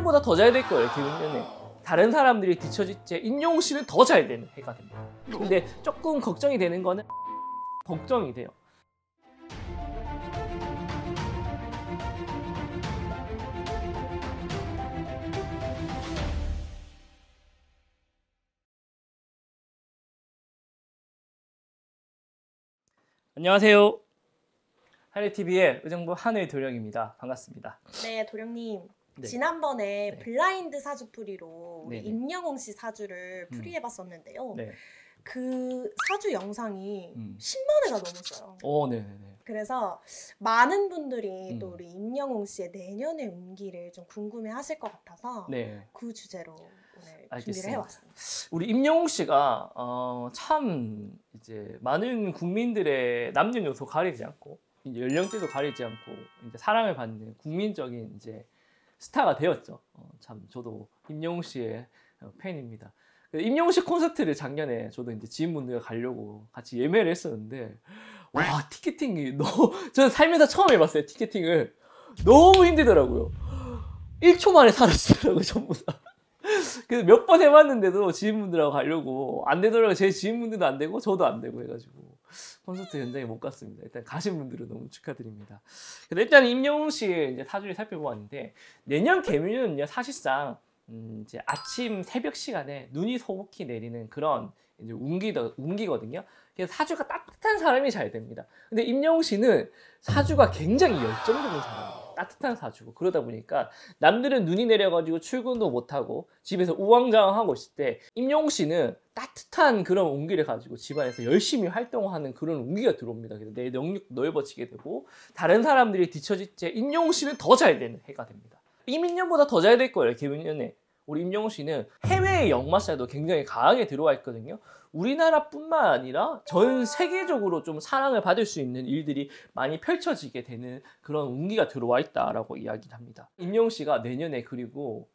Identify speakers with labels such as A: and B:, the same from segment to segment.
A: 작년보다 더 잘 될 거예요 개그맨에 다른 사람들이 뒤처질 때 임영웅 씨는 더 잘 되는 해가 됩니다 근데 조금 걱정이 되는 거는 걱정이 돼요 안녕하세요. 한해TV의 의정부 한의 도령입니다. 반갑습니다. 네, 도령님. 네. 지난번에 네. 블라인드 사주풀이로 네, 임영웅 씨 사주를 음. 풀이해봤었는데요. 네. 그 사주 영상이 음. 10만 회가 넘었어요. 어, 네, 네. 그래서 많은 분들이 음. 또 우리 임영웅 씨의 내년의 운기를 좀 궁금해하실 것 같아서 네. 그 주제로 오늘 알겠습니다. 준비를 해왔습니다. 우리 임영웅 씨가 어, 참 이제 많은 국민들의 남녀노소 가리지 않고 이제 연령대도 가리지 않고 이제 사랑을 받는 국민적인 이제 스타가 되었죠. 어, 참 저도 임영웅 씨의 팬입니다. 그 임영웅 씨 콘서트를 작년에 저도 이제 지인분들과 가려고 같이 예매를 했었는데 와 티켓팅이 너무 저는 삶에서 처음 해봤어요 티켓팅을 너무 힘들더라고요. 1초 만에 사라지더라고요 전부 다. 그래서 몇 번 해봤는데도 지인분들하고 가려고 안 되더라고요. 제 지인분들도 안 되고 저도 안 되고 해가지고 콘서트 현장에 못 갔습니다. 일단 가신 분들은 너무 축하드립니다. 근데 일단 임영웅 씨의 이제 사주를 살펴보았는데 내년 개미는 사실상 음 이제 아침 새벽 시간에 눈이 소복히 내리는 그런 이제 운기도, 운기거든요. 그래서 사주가 따뜻한 사람이 잘 됩니다. 근데 임영웅 씨는 사주가 굉장히 열정적인 사람입니다 따뜻한 사주고 그러다 보니까 남들은 눈이 내려가지고 출근도 못하고 집에서 우왕좌왕하고 있을 때 임영웅 씨는 따뜻한 그런 온기를 가지고 집안에서 열심히 활동하는 그런 온기가 들어옵니다. 그래서 내능력도 넓어지게 되고 다른 사람들이 뒤처질 때 임영웅 씨는 더 잘 되는 해가 됩니다. 이민년보다 더 잘 될 거예요. 개민년에. 우리 임영웅 씨는 해외의 역마사도 굉장히 강하게 들어와 있거든요. 우리나라뿐만 아니라 전 세계적으로 좀 사랑을 받을 수 있는 일들이 많이 펼쳐지게 되는 그런 운기가 들어와 있다라고 이야기 합니다. 임영웅 씨가 내년에 그리고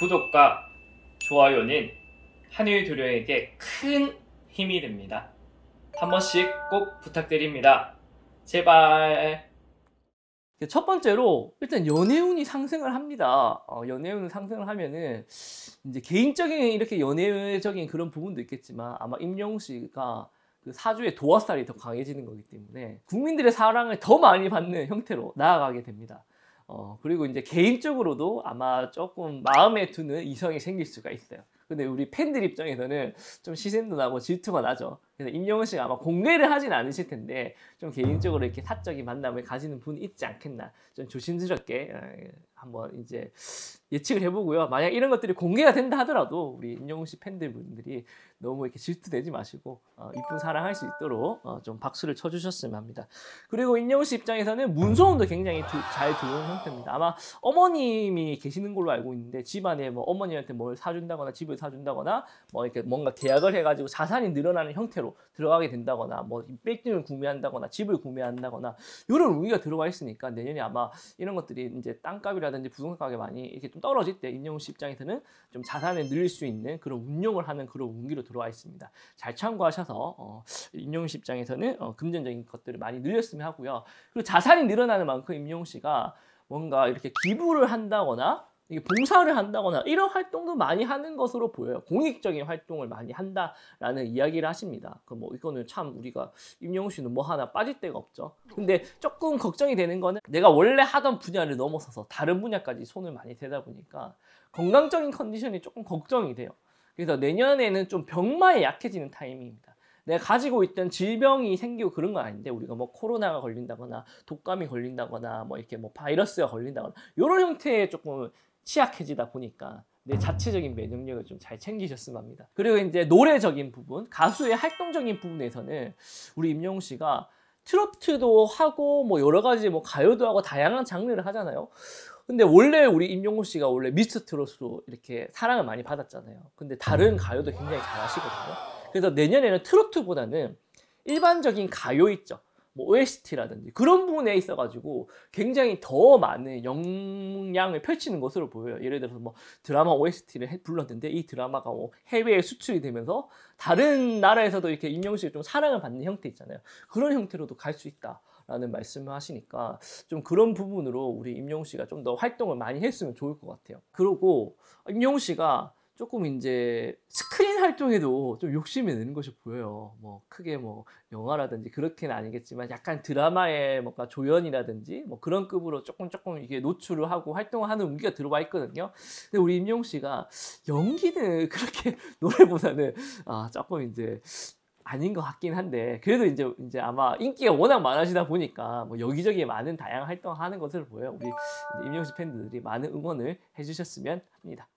A: 구독과 좋아요는 한일 도료에게 큰 힘이 됩니다. 한 번씩 꼭 부탁드립니다. 제발. 첫 번째로 일단 연애운이 상승을 합니다. 어, 연애운은 상승을 하면은 이제 개인적인 이렇게 연애적인 그런 부분도 있겠지만 아마 임영웅 씨가 그 사주의 도화살이 더 강해지는 거기 때문에 국민들의 사랑을 더 많이 받는 형태로 나아가게 됩니다. 어, 그리고 이제 개인적으로도 아마 조금 마음에 드는 이성이 생길 수가 있어요. 근데 우리 팬들 입장에서는 좀 시샘도 나고 질투가 나죠. 그래서 임영웅 씨가 아마 공개를 하진 않으실 텐데 좀 개인적으로 이렇게 사적인 만남을 가지는 분 있지 않겠나 좀 조심스럽게 어, 한번 이제 예측을 해보고요. 만약 이런 것들이 공개가 된다 하더라도 우리 임영웅 씨 팬들분들이 너무 이렇게 질투되지 마시고 어, 이쁜 사랑할 수 있도록 어, 좀 박수를 쳐주셨으면 합니다. 그리고 임영웅 씨 입장에서는 문소음도 굉장히 두, 잘 들어온 형태입니다. 아마 어머님이 계시는 걸로 알고 있는데 집안에 뭐 어머님한테 뭘 사준다거나 집을 사준다거나 뭐 이렇게 뭔가 계약을 해가지고 자산이 늘어나는 형태로 들어가게 된다거나 뭐 빌딩을 구매한다거나 집을 구매한다거나 이런 우위가 들어가 있으니까 내년에 아마 이런 것들이 이제 땅값이라 주택이라든지 부동산 가격이 많이 이렇게 좀 떨어질 때임용웅씨 입장에서는 좀 자산을 늘릴 수 있는 그런 운용을 하는 그런 운기로 들어와 있습니다. 잘 참고하셔서 어, 임용웅씨 입장에서는 어, 금전적인 것들을 많이 늘렸으면 하고요. 그리고 자산이 늘어나는 만큼 임용웅 씨가 뭔가 이렇게 기부를 한다거나 이게 봉사를 한다거나 이런 활동도 많이 하는 것으로 보여요. 공익적인 활동을 많이 한다라는 이야기를 하십니다. 그 뭐 이거는 참 우리가 임영웅 씨는 뭐 하나 빠질 데가 없죠. 근데 조금 걱정이 되는 거는 내가 원래 하던 분야를 넘어서서 다른 분야까지 손을 많이 대다 보니까 건강적인 컨디션이 조금 걱정이 돼요. 그래서 내년에는 좀 병마에 약해지는 타이밍입니다. 내가 가지고 있던 질병이 생기고 그런 건 아닌데 우리가 뭐 코로나가 걸린다거나 독감이 걸린다거나 뭐 이렇게 뭐 바이러스가 걸린다거나 이런 형태의 조금 취약해지다 보니까 내 음. 자체적인 매력력을 좀 잘 챙기셨으면 합니다. 그리고 이제 노래적인 부분, 가수의 활동적인 부분에서는 우리 임영웅 씨가 트로트도 하고 뭐 여러 가지 뭐 가요도 하고 다양한 장르를 하잖아요. 근데 원래 우리 임영웅 씨가 원래 미스트 트롯로 이렇게 사랑을 많이 받았잖아요. 근데 다른 음. 가요도 굉장히 잘하시거든요. 그래서 내년에는 트로트보다는 일반적인 가요 있죠. 뭐 OST라든지 그런 부분에 있어 가지고 굉장히 더 많은 영향을 펼치는 것으로 보여요. 예를 들어서 뭐 드라마 OST를 불렀는데 이 드라마가 뭐 해외에 수출이 되면서 다른 나라에서도 이렇게 임영웅씨좀 사랑을 받는 형태 있잖아요. 그런 형태로도 갈 수 있다. 라는 말씀을 하시니까 좀 그런 부분으로 우리 임영웅 씨가 좀 더 활동을 많이 했으면 좋을 것 같아요. 그리고 임영웅 씨가 조금 이제 스크린 활동에도 좀 욕심이 느는 것이 보여요. 뭐 크게 뭐 영화라든지 그렇게는 아니겠지만 약간 드라마의 뭔가 조연이라든지 뭐 그런 급으로 조금 조금 이게 노출을 하고 활동하는 운기가 들어와 있거든요. 근데 우리 임용 씨가 연기는 그렇게 노래보다는 아 조금 이제 아닌 것 같긴 한데 그래도 이제 이제 아마 인기가 워낙 많으시다 보니까 뭐 여기저기 많은 다양한 활동하는 것을 보여 우리 임영씨 팬들이 많은 응원을 해주셨으면 합니다.